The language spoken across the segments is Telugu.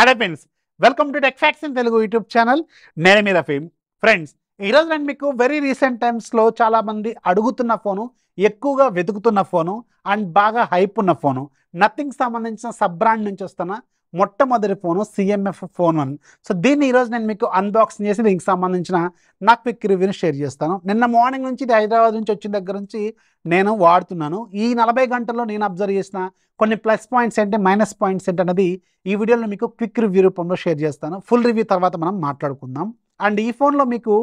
hello friends welcome to tech facts in Telugu YouTube channel నేను మీద ఫేమ్ ఫ్రెండ్స్ ఈరోజు నేను మీకు వెరీ రీసెంట్ టైమ్స్లో చాలామంది అడుగుతున్న ఫోను ఎక్కువగా వెతుకుతున్న ఫోను అండ్ బాగా హైప్ ఉన్న ఫోను నథింగ్ సంబంధించిన సబ్ బ్రాండ్ నుంచి వస్తున్న మొట్టమొదటి ఫోను సిఎంఎఫ్ ఫోన్ అని సో దీన్ని ఈరోజు నేను మీకు అన్బాక్సింగ్ చేసి దీనికి సంబంధించిన నా క్విక్ రివ్యూని షేర్ చేస్తాను నిన్న మార్నింగ్ నుంచి ఇది హైదరాబాద్ నుంచి వచ్చిన దగ్గర నుంచి నేను వాడుతున్నాను ఈ నలభై గంటల్లో నేను అబ్జర్వ్ చేసిన కొన్ని ప్లస్ పాయింట్స్ ఏంటి మైనస్ పాయింట్స్ ఏంటి అనేది ఈ వీడియోలో మీకు క్విక్ రివ్యూ రూపంలో షేర్ చేస్తాను ఫుల్ రివ్యూ తర్వాత మనం మాట్లాడుకుందాం అండ్ ఈ ఫోన్లో మీకు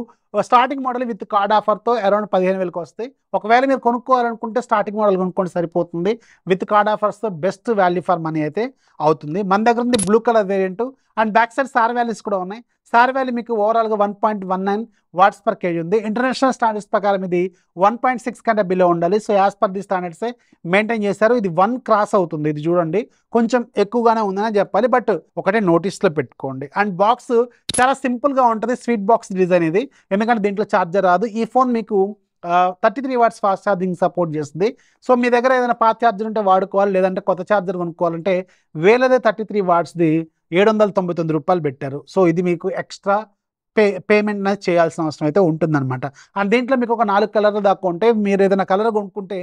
స్టార్టింగ్ మోడల్ విత్ కార్డ్ ఆఫర్తో అరౌండ్ పదిహేను వేలకు వస్తాయి ఒకవేళ మీరు కొనుక్కోవాలనుకుంటే స్టార్టింగ్ మోడల్ కొనుక్కోండి సరిపోతుంది విత్ కార్డ్ ఆఫర్స్తో బెస్ట్ వాల్యూ ఫర్ మనీ అయితే అవుతుంది మన దగ్గర ఉంది blue colour variant and back side SAR values కూడా ఉన్నాయి సార్ వాల్యూ మీకు ఓవరాల్గా one point one nine watts per KG ఉంది ఇంటర్నేషనల్ స్టాండర్డ్స్ ప్రకారం ఇది వన్ పాయింట్ సిక్స్ కంటే బిలో ఉండాలి సో యాజ్ పర్ ది స్టాండర్డ్సే మెయింటైన్ చేశారు ఇది వన్ క్రాస్ అవుతుంది ఇది చూడండి కొంచెం ఎక్కువగానే ఉందని చెప్పాలి బట్ ఒకటే నోటీస్లో పెట్టుకోండి అండ్ బాక్స్ చాలా సింపుల్గా ఉంటుంది స్వీట్ బాక్స్ డిజైన్ ఇది ఎందుకంటే దీంట్లో ఛార్జర్ రాదు ఈ ఫోన్ మీకు thirty three watts fast charging support చేస్తుంది సో మీ దగ్గర ఏదైనా పాత ఛార్జర్ ఉంటే వాడుకోవాలి లేదంటే కొత్త ఛార్జర్ కొనుక్కోవాలంటే వేలదే థర్టీ త్రీ వాట్స్ది ఏడు వందల తొంభై తొమ్మిది రూపాయలు పెట్టారు సో ఇది మీకు ఎక్స్ట్రా పే పేమెంట్ అనేది చేయాల్సిన అవసరం అయితే ఉంటుందన్నమాట అండ్ దీంట్లో మీకు ఒక నాలుగు కలర్లు దాకా ఉంటే మీరు ఏదైనా కలర్ కొనుక్కుంటే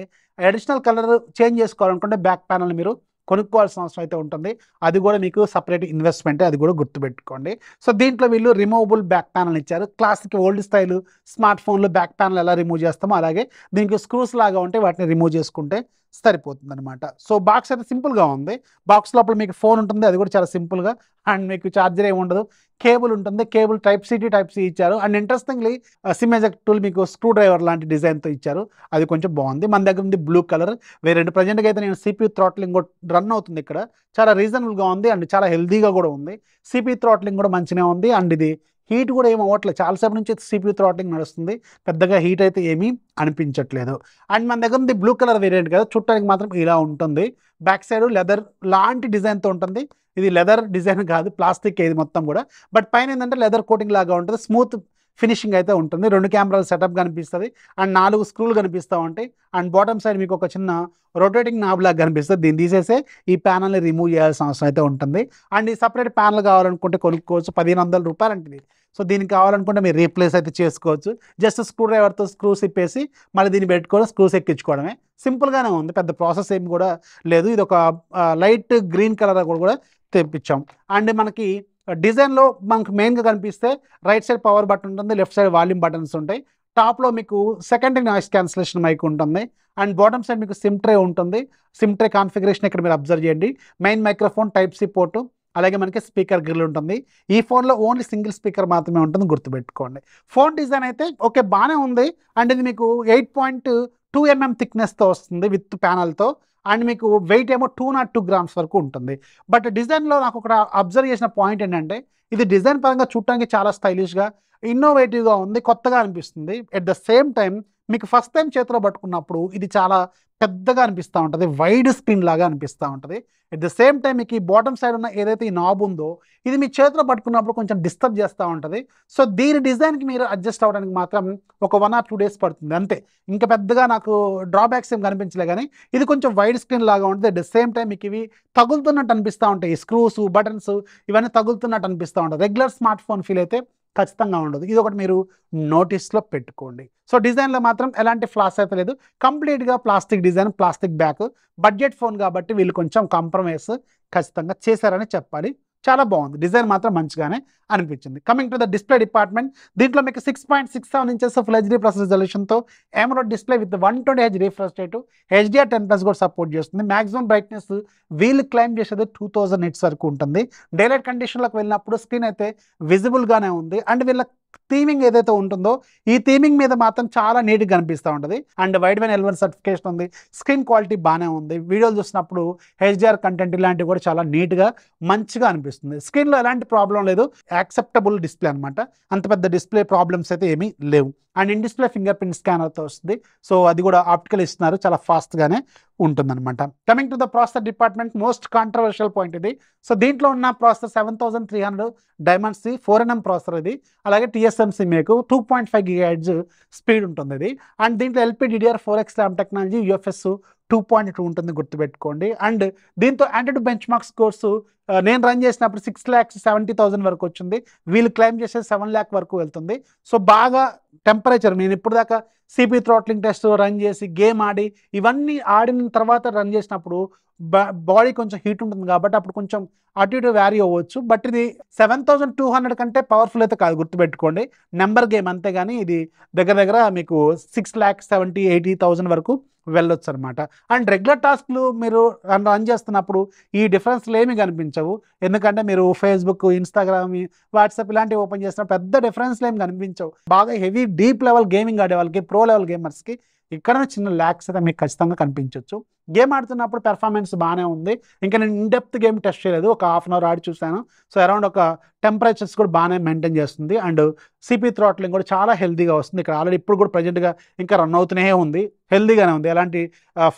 అడిషనల్ కలర్ చేంజ్ చేసుకోవాలనుకుంటే బ్యాక్ ప్యానల్ మీరు కొనుక్కోవాల్సిన అవసరం అయితే ఉంటుంది అది కూడా మీకు సపరేట్ ఇన్వెస్ట్మెంట్ అది కూడా గుర్తుపెట్టుకోండి సో దీంట్లో వీళ్ళు రిమూవబుల్ బ్యాక్ ప్యానల్ ఇచ్చారు క్లాసిక్ ఓల్డ్ స్టైల్ స్మార్ట్ ఫోన్లో బ్యాక్ ప్యానల్ ఎలా రిమూవ్ చేస్తామో అలాగే దీనికి స్క్రూస్ లాగా ఉంటే వాటిని రిమూవ్ చేసుకుంటే సరిపోతుంది అనమాట సో బాక్స్ అయితే సింపుల్గా ఉంది బాక్స్ లోపల మీకు ఫోన్ ఉంటుంది అది కూడా చాలా సింపుల్గా అండ్ మీకు ఛార్జర్ ఏమి ఉండదు కేబుల్ ఉంటుంది cable type city type C ఇచ్చారు అండ్ ఇంట్రెస్టింగ్లీ సిమ్ టూల్ మీకు స్క్రూ డ్రైవర్ లాంటి డిజైన్తో ఇచ్చారు అది కొంచెం బాగుంది మన దగ్గర ఉంది బ్లూ కలర్ వేరే రెండు ప్రజెంట్గా అయితే నేను సిపి థ్రాట్లింగ్ రన్ అవుతుంది ఇక్కడ చాలా రీజనబుల్గా ఉంది అండ్ చాలా హెల్దీగా కూడా ఉంది సిపి థ్రాట్లింగ్ కూడా మంచిగా ఉంది అండ్ ఇది హీట్ కూడా ఏం అవ్వట్లేదు చాలాసేపు నుంచి సిపి థ్రాట్లింగ్ నడుస్తుంది పెద్దగా హీట్ అయితే ఏమీ అనిపించట్లేదు అండ్ మన దగ్గర ఉంది బ్లూ కలర్ వేరియంట్ కదా చుట్టానికి మాత్రం ఇలా ఉంటుంది బ్యాక్ సైడ్ లెదర్ లాంటి డిజైన్తో ఉంటుంది ఇది లెదర్ డిజైన్ కాదు ప్లాస్టిక్ ఇది మొత్తం కూడా బట్ పైన ఏంటంటే లెదర్ కోటింగ్ లాగా ఉంటుంది స్మూత్ ఫినిషింగ్ అయితే ఉంటుంది రెండు కెమెరాలు సెటప్ కనిపిస్తుంది అండ్ నాలుగు స్క్రూలు కనిపిస్తూ ఉంటాయి అండ్ బాటమ్ సైడ్ మీకు ఒక చిన్న రొటేటింగ్ నాబ్ లాగా కనిపిస్తుంది దీన్ని తీసేసే ఈ ప్యానల్ని రిమూవ్ చేయాల్సిన అవసరం అయితే ఉంటుంది అండ్ ఈ సపరేట్ ప్యానల్ కావాలనుకుంటే కొనుక్కోవచ్చు పదిహేను వందల రూపాయలు అంటే సో దీనికి కావాలనుకుంటే మీరు రీప్లేస్ అయితే చేసుకోవచ్చు జస్ట్ స్క్రూ డ్రైవర్తో స్క్రూస్ ఇప్పేసి మళ్ళీ దీన్ని పెట్టుకోవడం స్క్రూస్ ఎక్కించుకోవడమే సింపుల్గానే ఉంది పెద్ద ప్రాసెస్ ఏమి కూడా లేదు ఇది ఒక లైట్ గ్రీన్ కలర్ కూడా తెప్పించాం అండ్ మనకి డిజైన్లో మనకు మెయిన్గా కనిపిస్తే రైట్ సైడ్ పవర్ బటన్ ఉంటుంది లెఫ్ట్ సైడ్ వాల్యూమ్ బటన్స్ ఉంటాయి టాప్లో మీకు సెకండరీ నాయిస్ క్యాన్సిలేషన్ మైక్ ఉంటుంది అండ్ బాటమ్ సైడ్ మీకు సిమ్ ట్రే ఉంటుంది సిమ్ ట్రే కాన్ఫిగరేషన్ ఇక్కడ మీరు అబ్జర్వ్ చేయండి main microphone type C port అలాగే మనకి స్పీకర్ గ్రిల్ ఉంటుంది ఈ ఫోన్లో ఓన్లీ సింగిల్ స్పీకర్ మాత్రమే ఉంటుంది గుర్తుపెట్టుకోండి ఫోన్ డిజైన్ అయితే ఓకే బాగానే ఉంది అండ్ ఇది మీకు ఎయిట్ పాయింట్ టూ ఎంఎం థిక్నెస్తో వస్తుంది విత్ ప్యానల్తో అండ్ మీకు వెయిట్ ఏమో టూ నాట్ టూ గ్రామ్స్ వరకు ఉంటుంది బట్ డిజైన్లో నాకు ఒక అబ్జర్వ్ చేసిన పాయింట్ ఏంటంటే ఇది డిజైన్ పరంగా చూడటానికి చాలా స్టైలిష్గా ఇన్నోవేటివ్గా ఉంది కొత్తగా అనిపిస్తుంది ఎట్ ద సేమ్ టైం మీకు ఫస్ట్ టైం చేతిలో పట్టుకున్నప్పుడు ఇది చాలా పెద్దగా అనిపిస్తూ ఉంటుంది వైడ్ స్క్రీన్ లాగా అనిపిస్తూ ఉంటుంది అట్ ద సేమ్ టైం మీకు ఈ బాటమ్ సైడ్ ఉన్న ఏదైతే ఈ నాబ్ ఉందో ఇది మీ చేతిలో పట్టుకున్నప్పుడు కొంచెం డిస్టర్బ్ చేస్తూ ఉంటుంది సో దీని డిజైన్కి మీరు అడ్జస్ట్ అవ్వడానికి మాత్రం ఒక వన్ ఆర్ టూ డేస్ పడుతుంది అంతే ఇంకా పెద్దగా నాకు డ్రాబ్యాక్స్ ఏం కనిపించలే కానీ ఇది కొంచెం వైడ్ స్క్రీన్ లాగా ఉంటుంది అట్ ద సేమ్ టైం మీకు ఇవి తగులుతున్నట్టు అనిపిస్తూ ఉంటాయి స్క్రూస్ బటన్స్ ఇవన్నీ తగులుతున్నట్టు అనిపిస్తూ ఉంటుంది రెగ్యులర్ స్మార్ట్ ఫోన్ ఫీల్ అయితే ఖచ్చితంగా ఉండదు ఇది ఒకటి మీరు నోటీస్లో పెట్టుకోండి సో డిజైన్లో మాత్రం ఎలాంటి ఫ్లాస్ అయితే లేదు కంప్లీట్గా plastic design plastic back budget phone కాబట్టి వీళ్ళు కొంచెం కాంప్రమైజ్ ఖచ్చితంగా చేశారని చెప్పాలి చాలా బాగుంది డిజైన్ మాత్రం మంచిగానే అనిపించింది coming to the display department దీంట్లో మీకు six point six seven inches full HD plus రిజల్యూషన్తో AMOLED display with one twenty H refresh rate HDR ten plus కూడా సపోర్ట్ చేస్తుంది మాక్సిమం బ్రైట్నెస్ వీల్ క్లైమ్ చేసేది టూ థౌసండ్ నెట్స్ వరకు ఉంటుంది డైలైట్ కండిషన్లకు వెళ్ళినప్పుడు స్క్రీన్ అయితే విజిబుల్గానే ఉంది అండ్ వీళ్ళ థీమింగ్ ఏదైతే ఉంటుందో ఈ థీమింగ్ మీద మాత్రం చాలా నీట్గా కనిపిస్తూ ఉంటుంది and Widevine L one certification ఉంది స్క్రీన్ క్వాలిటీ బాగానే ఉంది వీడియోలు చూసినప్పుడు హెచ్డిఆర్ కంటెంట్ ఇలాంటివి కూడా చాలా నీట్గా మంచిగా అనిపిస్తుంది స్క్రీన్లో ఎలాంటి ప్రాబ్లం లేదు యాక్సెప్టబుల్ డిస్ప్లే అనమాట అంత పెద్ద డిస్ప్లే ప్రాబ్లమ్స్ అయితే ఏమీ లేవు and in display finger print స్కానర్తో వస్తుంది సో అది కూడా ఆప్టికల్ ఇస్తున్నారు చాలా ఫాస్ట్గానే ఉంటుందన్నమాట coming to the processor department most controversial point ఇది సో దీంట్లో ఉన్న processor seven thousand three hundred Dimensity four nm processor ఇది అలాగే టీఎస్ఎంసీ మీకు two point five gigahertz speed ఉంటుంది ఇది అండ్ దీంట్లో DDR four X RAM technology UFS two point two ఉంటుంది గుర్తుపెట్టుకోండి అండ్ దీంతో యాంటీ బెంచ్ మార్క్స్ కోర్సు నేను రన్ చేసినప్పుడు సిక్స్ ల్యాక్స్ సెవెంటీ థౌసండ్ వరకు వచ్చింది వీళ్ళు క్లైమ్ చేసే సెవెన్ ల్యాక్ వరకు వెళ్తుంది సో బాగా టెంపరేచర్ నేను ఇప్పుడు దాకా సిపి థ్రాట్లింగ్ టెస్ట్ రన్ చేసి గేమ్ ఆడి ఇవన్నీ ఆడిన తర్వాత రన్ చేసినప్పుడు బాడీ కొంచెం హీట్ ఉంటుంది కాబట్టి అప్పుడు కొంచెం అటు ఇటు వ్యారీ అవ్వచ్చు బట్ ఇది సెవెన్ థౌసండ్ టూ హండ్రెడ్ కంటే పవర్ఫుల్ అయితే కాదు గుర్తుపెట్టుకోండి నెంబర్ గేమ్ అంతేగాని ఇది దగ్గర దగ్గర మీకు six lakh seventy eighty thousand వరకు వెళ్ళొచ్చు అనమాట అండ్ రెగ్యులర్ టాస్క్లు మీరు రన్ చేస్తున్నప్పుడు ఈ డిఫరెన్స్లు ఏమీ కనిపించవు ఎందుకంటే మీరు ఫేస్బుక్ ఇన్స్టాగ్రామ్ వాట్సాప్ ఇలాంటివి ఓపెన్ చేసిన పెద్ద డిఫరెన్స్లు ఏమి కనిపించవు బాగా హెవీ డీప్ లెవెల్ గేమింగ్ ఆడే వాళ్ళకి ప్రో లెవెల్ గేమర్స్కి ఇక్కడ చిన్న ల్యాక్స్ అయితే మీకు ఖచ్చితంగా కనిపించవచ్చు గేమ్ ఆడుతున్నప్పుడు పెర్ఫార్మెన్స్ బాగానే ఉంది ఇంకా నేను ఇన్ డెప్త్ గేమ్ టెస్ట్ చేయలేదు ఒక హాఫ్ అన్ అవర్ ఆడి చూశాను సో అరౌండ్ ఒక టెంపరేచర్స్ కూడా బాగానే మెయింటైన్ చేస్తుంది అండ్ సిపి థ్రాట్లింగ్ కూడా చాలా హెల్దీగా వస్తుంది ఇక్కడ ఆల్రెడీ ఇప్పుడు కూడా ప్రజెంట్గా ఇంకా రన్ అవుతూనే ఉంది హెల్దీగానే ఉంది ఎలాంటి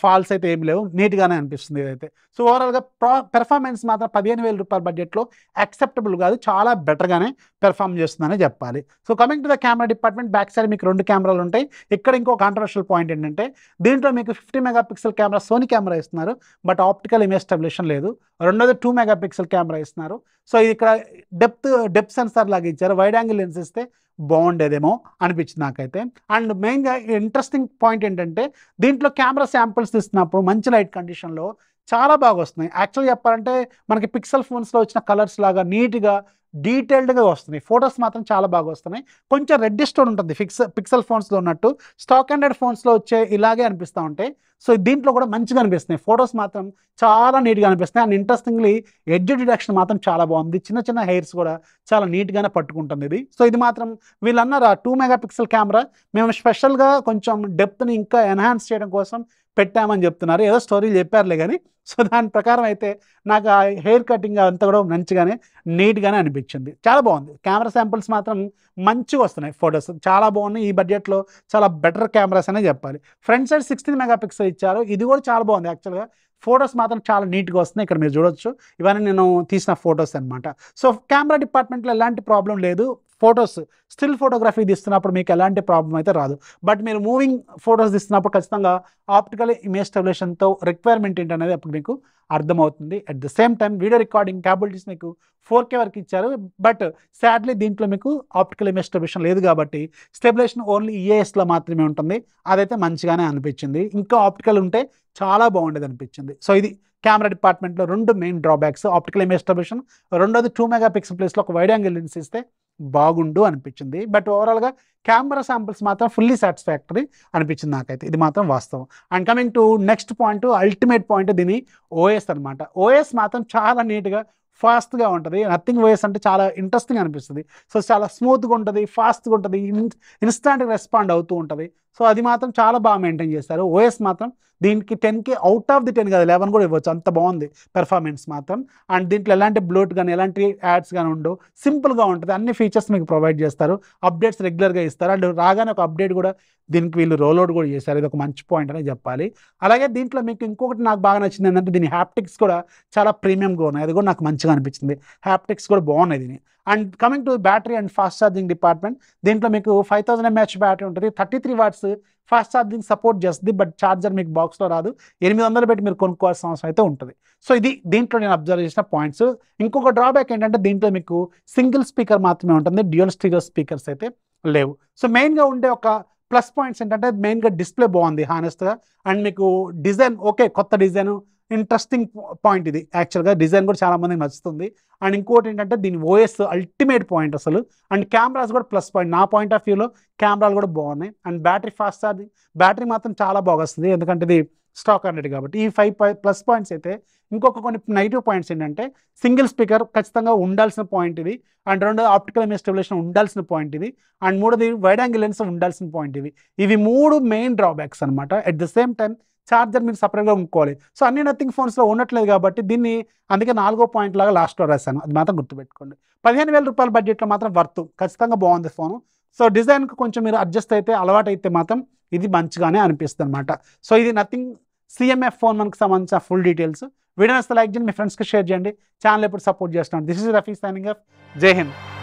ఫాల్స్ అయితే ఏమి లేవు నీట్గానే అనిపిస్తుంది ఇదైతే సో ఓవరాల్గా ప్రా పెర్ఫార్మెన్స్ మాత్రం పదిహేను వేల రూపాయల బడ్జెట్లో యాక్సెప్టబుల్ కాదు చాలా బెటర్గానే పెర్ఫామ్ చేస్తుందని చెప్పాలి so coming to the camera department back side మీకు రెండు కెమెరాలు ఉంటాయి ఇక్కడ ఇంకో కాంట్రవర్షియల్ పాయింట్ ఏంటంటే దీంట్లో మీకు fifty mega pixel camera Sony camera ఇస్తున్నారు బట్ ఆప్టికల్ ఇమేజ్ స్టెబ్లిషన్ లేదు రెండోది టూ మెగా పిక్సెల్ కెమెరా ఇస్తున్నారు సో ఇది ఇక్కడ డెప్త్ డెప్త్ సెన్సార్ లాగా ఇచ్చారు వైడ్ యాంగిల్ లెన్స్ ఇస్తే బాగుండేదేమో అనిపించింది నాకైతే అండ్ మెయిన్గా ఇంట్రెస్టింగ్ పాయింట్ ఏంటంటే దీంట్లో కెమెరా శాంపిల్స్ ఇస్తున్నప్పుడు మంచి లైట్ కండిషన్లో చాలా బాగా వస్తున్నాయి యాక్చువల్గా చెప్పాలంటే మనకి పిక్సెల్ ఫోన్స్లో వచ్చిన కలర్స్ లాగా నీట్గా డీటెయిల్డ్గా వస్తున్నాయి ఫొటోస్ మాత్రం చాలా బాగా వస్తున్నాయి కొంచెం రెడ్డిస్టోన్ ఉంటుంది ఫిక్స్ పిక్సెల్ ఫోన్స్లో ఉన్నట్టు స్టాక్ హండ్రెడ్ ఫోన్స్లో వచ్చే ఇలాగే అనిపిస్తూ ఉంటాయి సో దీంట్లో కూడా మంచిగా అనిపిస్తున్నాయి ఫొటోస్ మాత్రం చాలా నీట్గా అనిపిస్తున్నాయి అండ్ ఇంట్రెస్టింగ్లీ ఎడ్జ్ డిడక్షన్ మాత్రం చాలా బాగుంది చిన్న చిన్న హెయిర్స్ కూడా చాలా నీట్గానే పట్టుకుంటుంది ఇది సో ఇది మాత్రం వీళ్ళన్నారు ఆ టూ మెగా పిక్సెల్ కెమెరా మేము స్పెషల్గా కొంచెం డెప్త్ని ఇంకా ఎన్హాన్స్ చేయడం కోసం పెట్టామని చెప్తున్నారు ఏదో స్టోరీ చెప్పారులే కానీ సో దాని ప్రకారం అయితే నాకు ఆ హెయిర్ కటింగ్ అంతా కూడా మంచిగానే నీట్గానే అనిపించింది చాలా బాగుంది కెమెరా శాంపిల్స్ మాత్రం మంచిగా వస్తున్నాయి ఫొటోస్ చాలా బాగున్నాయి ఈ బడ్జెట్లో చాలా బెటర్ కెమెరాస్ అనే చెప్పాలి ఫ్రంట్ సైడ్ సిక్స్టీన్ మెగా ఇచ్చారు ఇది కూడా చాలా బాగుంది యాక్చువల్గా ఫొటోస్ మాత్రం చాలా నీట్గా వస్తున్నాయి ఇక్కడ మీరు చూడొచ్చు ఇవన్నీ నేను తీసిన ఫొటోస్ అనమాట సో కెమెరా డిపార్ట్మెంట్లో ఎలాంటి ప్రాబ్లం లేదు ఫొటోస్ స్టిల్ ఫోటోగ్రఫీ తీస్తున్నప్పుడు మీకు ఎలాంటి ప్రాబ్లం అయితే రాదు బట్ మీరు మూవింగ్ ఫొటోస్ తీస్తున్నప్పుడు ఖచ్చితంగా ఆప్టికల్ ఇమేజ్ స్టెబులేషన్తో రిక్వైర్మెంట్ ఏంటనేది అప్పుడు మీకు అర్థమవుతుంది at the same time video recording capabilities మీకు ఫోర్ కే వరకు ఇచ్చారు బట్ సాడ్లీ దీంట్లో మీకు ఆప్టికల్ ఇమేజ్ స్టెబులేషన్ లేదు కాబట్టి స్టెబులేషన్ ఓన్లీ ఈఏఎస్లో మాత్రమే ఉంటుంది అదైతే మంచిగానే అనిపించింది ఇంకా ఆప్టికల్ ఉంటే చాలా బాగుండేది అనిపించింది సో ఇది కెమెరా డిపార్ట్మెంట్లో రెండు main drawbacks optical image stabilization రెండోది టూ మెగా పిక్సెల్ ప్లేస్లో ఒక వైడ్ యాంగిల్ లెన్స్ ఇస్తే బాగుండు అనిపించింది బట్ ఓవరాల్గా కెమెరా శాంపిల్స్ మాత్రం ఫుల్లీ సాటిస్ఫాక్టరీ అనిపించింది నాకైతే ఇది మాత్రం వాస్తవం and coming to next point ultimate point దీని ఓఎస్ అనమాట ఓఎస్ మాత్రం చాలా నీట్గా ఫాస్ట్గా ఉంటుంది నథింగ్ ఓఎస్ అంటే చాలా ఇంట్రెస్టింగ్ అనిపిస్తుంది సో చాలా స్మూత్గా ఉంటుంది ఫాస్ట్గా ఉంటుంది ఇన్స్టాంట్గా రెస్పాండ్ అవుతూ ఉంటుంది సో అది మాత్రం చాలా బాగా మెయింటైన్ చేస్తారు ఓఎస్ మాత్రం దీనికి టెన్కి అవుట్ ఆఫ్ ది టెన్ కదా లెవెన్ కూడా ఇవ్వచ్చు అంత బాగుంది పెర్ఫార్మెన్స్ మాత్రం అండ్ దీంట్లో ఎలాంటి బ్లూట్ కానీ ఎలాంటి యాడ్స్ కానీ ఉండవు సింపుల్గా ఉంటుంది అన్ని ఫీచర్స్ మీకు ప్రొవైడ్ చేస్తారు అప్డేట్స్ రెగ్యులర్గా ఇస్తారు అండ్ రాగానే ఒక అప్డేట్ కూడా దీనికి వీళ్ళు రోల్అవుట్ కూడా చేశారు ఇది ఒక మంచి పాయింట్ అని చెప్పాలి అలాగే దీంట్లో మీకు ఇంకొకటి నాకు బాగా నచ్చింది ఏంటంటే దీని హ్యాప్టిక్స్ కూడా చాలా ప్రీమియంగా ఉన్నాయి అది కూడా నాకు మంచిగా అనిపించింది హ్యాప్టిక్స్ కూడా బాగున్నాయి దీని and coming to battery and fast charging department దీంట్లో మీకు ఫైవ్ థౌసండ్ ఎంహెచ్ బ్యాటరీ ఉంటుంది thirty three watts fast charging support చేస్తుంది బట్ ఛార్జర్ మీకు బాక్స్లో రాదు ఎనిమిది వందలు పెట్టి మీరు కొనుక్కోవాల్సిన అవసరం అయితే ఉంటుంది సో ఇది దీంట్లో నేను అబ్జర్వ్ చేసిన పాయింట్స్ ఇంకొక డ్రాబ్యాక్ ఏంటంటే దీంట్లో మీకు సింగిల్ స్పీకర్ మాత్రమే ఉంటుంది డ్యూయల్ స్టీరియో స్పీకర్స్ అయితే లేవు సో మెయిన్గా ఉండే ఒక ప్లస్ పాయింట్స్ ఏంటంటే మెయిన్గా డిస్ప్లే బాగుంది హానెస్ట్గా అండ్ మీకు డిజైన్ ఓకే కొత్త డిజైన్ ఇంట్రెస్టింగ్ పాయింట్ ఇది యాక్చువల్గా డిజైన్ కూడా చాలామందికి నచ్చుతుంది అండ్ ఇంకోటి ఏంటంటే దీని ఓఎస్ అల్టిమేట్ పాయింట్ అసలు అండ్ కెమెరాస్ కూడా ప్లస్ పాయింట్ నా పాయింట్ ఆఫ్ వ్యూలో కెమెరాలు కూడా బాగున్నాయి and battery fast charging battery మాత్రం చాలా బాగా వస్తుంది ఎందుకంటే ఇది స్టాక్ హండ్రెడ్ కాబట్టి ఈ ఫైవ్ ప్లస్ పాయింట్స్ అయితే ఇంకొక కొన్ని నెగిటివ్ పాయింట్స్ ఏంటంటే సింగిల్ స్పీకర్ ఖచ్చితంగా ఉండాల్సిన పాయింట్ ఇది అండ్ రెండు ఆప్టికల్ ఇమేజ్ ఉండాల్సిన పాయింట్ ఇది అండ్ మూడోది వైడ్ యాంగిల్ లెన్స్ ఉండాల్సిన పాయింట్ ఇవి ఇవి మూడు మెయిన్ డ్రాబ్యాక్స్ అనమాట at the same time charger మీరు సపరేట్గా ఉంచుకోవాలి సో అన్ని నథింగ్ ఫోన్స్లో ఉండట్లేదు కాబట్టి దీన్ని అందుకే నాలుగో పాయింట్ లాగా లాస్ట్లో రాశాను అది మాత్రం గుర్తుపెట్టుకోండి పదిహేను వేల రూపాయల బడ్జెట్లో మాత్రం వర్త్ ఖచ్చితంగా బాగుంది ఫోను సో డిజైన్కి కొంచెం మీరు అడ్జస్ట్ అయితే అలవాటు అయితే మాత్రం ఇది మంచిగానే అనిపిస్తుంది అనమాట సో ఇది నథింగ్ సిఎంఎఫ్ ఫోన్ మనకు సంబంధించిన ఫుల్ డీటెయిల్స్ వీడియోస్ లైక్ చేయండి మీ ఫ్రెండ్స్కి షేర్ చేయండి ఛానల్ ఎప్పుడు సపోర్ట్ చేస్తున్నాను this is Rafi signing off జై హింద్